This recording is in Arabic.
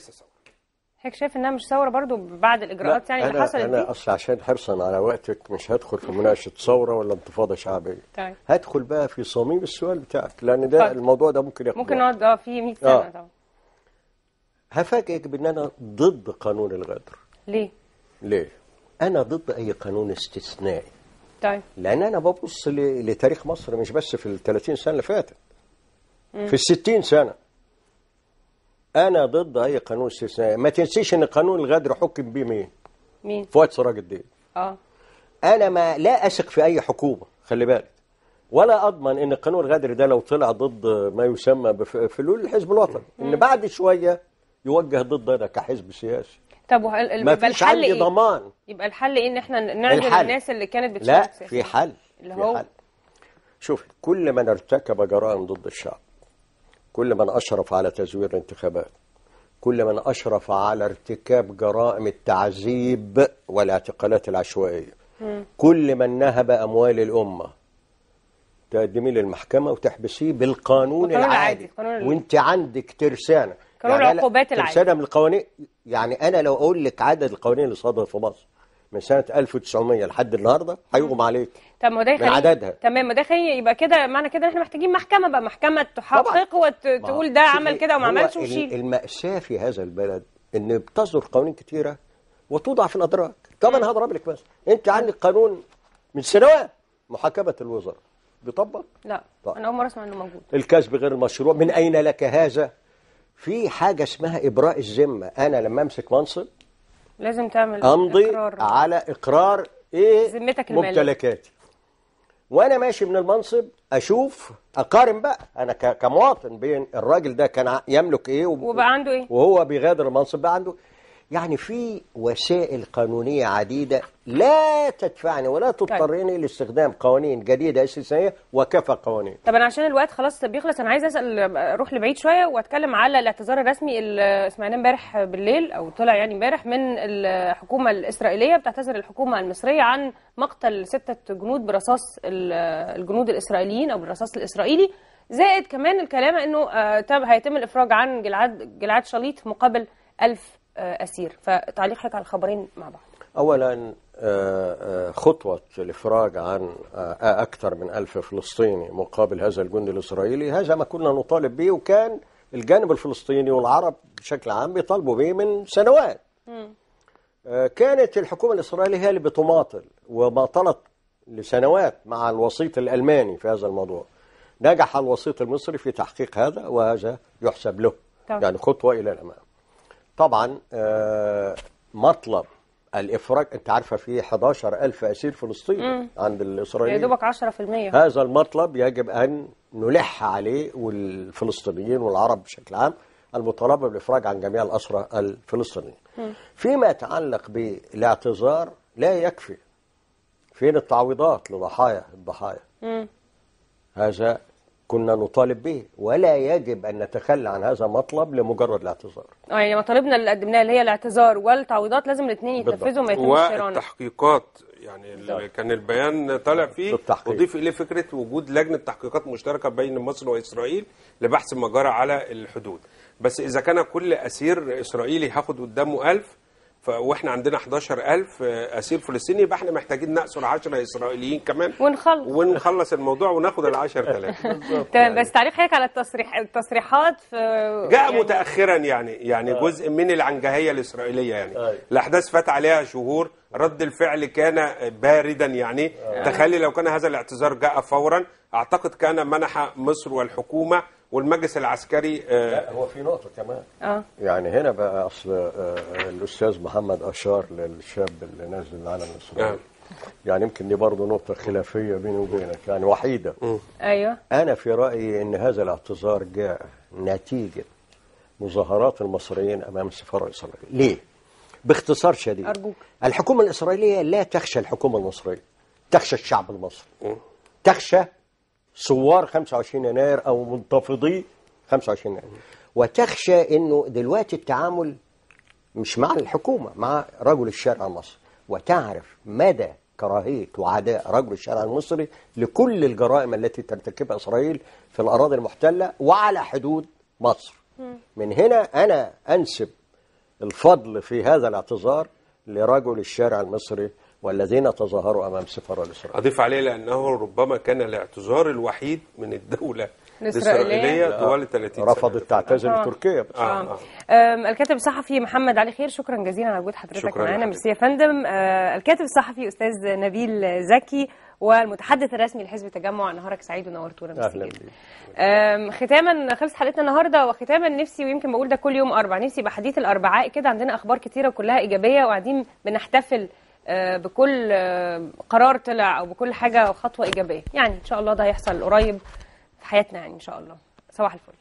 ليس ثوره حضرتك شايف انها مش ثوره برضو بعد الاجراءات يعني اللي حصلت انا اصل عشان حرصا على وقتك مش هدخل في مناقشه ثوره ولا انتفاضه شعبيه طيب هدخل بقى في صميم السؤال بتاعك لان ده طيب. الموضوع ده ممكن ياخد ممكن نقعد اه في 100 سنه آه. طبعا هفاجئك بان انا ضد قانون الغدر ليه؟ ليه؟ انا ضد اي قانون استثنائي طيب لان انا ببص لتاريخ مصر مش بس في ال 30 سنه اللي فاتت في ال 60 سنه انا ضد اي قانون استثنائي ما تنسيش ان قانون الغدر حكم بيه مين مين فؤاد سراج الدين اه انا ما لا اثق في اي حكومه خلي بالك ولا اضمن ان قانون الغدر ده لو طلع ضد ما يسمى بفلول الحزب الوطني ان بعد شويه يوجه ضد كحزب سياسي طب وهل ما فيش الحل عندي إيه؟ ضمان يبقى الحل ايه ان احنا نعزل الناس اللي كانت بتشارك لا في حل اللي هو شوف كل من ارتكب جرائم ضد الشعب كل من أشرف على تزوير الانتخابات كل من أشرف على ارتكاب جرائم التعذيب والاعتقالات العشوائية م. كل من نهب أموال الأمة تقدميه للمحكمة وتحبسيه بالقانون العادي وانت عندك ترسانة قانون يعني العقوبات العادي ترسانة من القوانين يعني أنا لو أقول لك عدد القوانين اللي صادرة في مصر من سنه 1900 لحد النهارده هيغمى عليك طب ما ده يخلي عددها تمام ما ده يخلي يبقى كده معنى كده احنا محتاجين محكمه بقى محكمه تحقق وتقول ده عمل كده وما عملش وشيل الماساه في هذا البلد ان بتصدر قوانين كتيره وتوضع في الادراك طب انا هضرب لك بس انت عندك قانون من سنوات محاكمه الوزراء بيطبق لا طبعا. انا اول مره اسمع انه موجود الكسب غير المشروع من اين لك هذا في حاجه اسمها ابراء الذمه انا لما امسك منصب لازم تعمل امضي إقرار. على اقرار ايه ذمتك ممتلكاتي وانا ماشي من المنصب اشوف اقارن بقى انا كمواطن بين الراجل ده كان يملك ايه وبقى عنده ايه وهو بيغادر المنصب بقى عنده يعني في وسائل قانونية عديدة لا تدفعني ولا طيب. تضطرني طيب. لاستخدام قوانين جديدة أساسية وكفى قوانين طب أنا عشان الوقت خلاص بيخلص أنا عايز أسأل أروح لبعيد شوية وأتكلم على الاعتذار الرسمي اللي سمعناه امبارح بالليل أو طلع يعني امبارح من الحكومة الإسرائيلية بتعتذر الحكومة المصرية عن مقتل ستة جنود برصاص الجنود الإسرائيليين أو بالرصاص الإسرائيلي زائد كمان الكلام إنه آه، هيتم الإفراج عن جلعاد جلعاد شليط مقابل ألف آه، أسير فتعليقك على الخبرين مع بعض أولا آه، آه، خطوة الإفراج عن أكثر من ألف فلسطيني مقابل هذا الجندي الإسرائيلي هذا ما كنا نطالب به وكان الجانب الفلسطيني والعرب بشكل عام بيطالبوا به من سنوات كانت الحكومة الإسرائيلية هي اللي بتماطل وماطلت لسنوات مع الوسيط الألماني في هذا الموضوع نجح الوسيط المصري في تحقيق هذا وهذا يحسب له طبعا. يعني خطوة إلى الأمام طبعا آه، مطلب الافراج انت عارفه في 11000 اسير فلسطيني عند الاسرائيليين يا دوبك 10% هذا المطلب يجب ان نلح عليه والفلسطينيين والعرب بشكل عام المطالبه بالافراج عن جميع الاسرى الفلسطينيين. فيما يتعلق بالاعتذار لا يكفي. فين التعويضات لضحايا الضحايا؟ هذا كنا نطالب به ولا يجب أن نتخلى عن هذا المطلب لمجرد الاعتذار يعني مطالبنا اللي قدمناها اللي هي الاعتذار والتعويضات لازم الاثنين يتنفذوا ما يتمش والتحقيقات يعني اللي كان البيان طالع فيه بالتحقيق. اضيف اليه فكره وجود لجنه تحقيقات مشتركه بين مصر واسرائيل لبحث ما جرى على الحدود بس اذا كان كل اسير اسرائيلي هاخد قدامه 1000 واحنا عندنا 11000 اسير فلسطيني يبقى احنا محتاجين نقصر 10 اسرائيليين كمان ونخلص ونخلص الموضوع وناخد ال 10000 تمام يعني بس تعليق حضرتك على التصريح التصريحات في جاء يعني متاخرا يعني يعني آه. جزء من العنجهيه الاسرائيليه يعني آه. الاحداث فات عليها شهور رد الفعل كان باردا يعني آه. تخيل لو كان هذا الاعتذار جاء فورا اعتقد كان منح مصر والحكومه والمجلس العسكري آه، لا هو في نقطه كمان اه يعني هنا بقى اصل آه، آه، الاستاذ محمد اشار للشاب اللي نازل العلم الاسرائيلي يعني يمكن دي برضه نقطة خلافية بيني وبينك يعني وحيدة أيوة أنا في رأيي أن هذا الاعتذار جاء نتيجة مظاهرات المصريين أمام السفارة الإسرائيلية ليه؟ باختصار شديد أرجوك الحكومة الإسرائيلية لا تخشى الحكومة المصرية تخشى الشعب المصري تخشى ثوار 25 يناير أو منتفضي 25 يناير وتخشى أنه دلوقتي التعامل مش مع الحكومة مع رجل الشارع المصري وتعرف مدى كراهية وعداء رجل الشارع المصري لكل الجرائم التي ترتكبها إسرائيل في الأراضي المحتلة وعلى حدود مصر من هنا أنا أنسب الفضل في هذا الاعتذار لرجل الشارع المصري والذين تظاهروا أمام السفاره الاسرائيليه أضيف عليه لأنه ربما كان الاعتذار الوحيد من الدولة الإسرائيلية طوال 30 سنة رفضت تعتذر آه. لتركيا آه. آه. آه. الكاتب الصحفي محمد علي خير شكرا جزيلا على وجود حضرتك معانا ميرسي يا فندم آه الكاتب الصحفي أستاذ نبيل زكي والمتحدث الرسمي لحزب التجمع نهارك سعيد ونورتونا بالسجل ختاما خلصت حلقتنا النهارده وختاما نفسي ويمكن بقول ده كل يوم اربع نفسي يبقى حديث الاربعاء كده عندنا اخبار كتيره كلها ايجابيه وقاعدين بنحتفل آه، بكل آه، قرار طلع او بكل حاجه او خطوه ايجابيه يعني ان شاء الله ده هيحصل قريب في حياتنا يعني ان شاء الله صباح الفل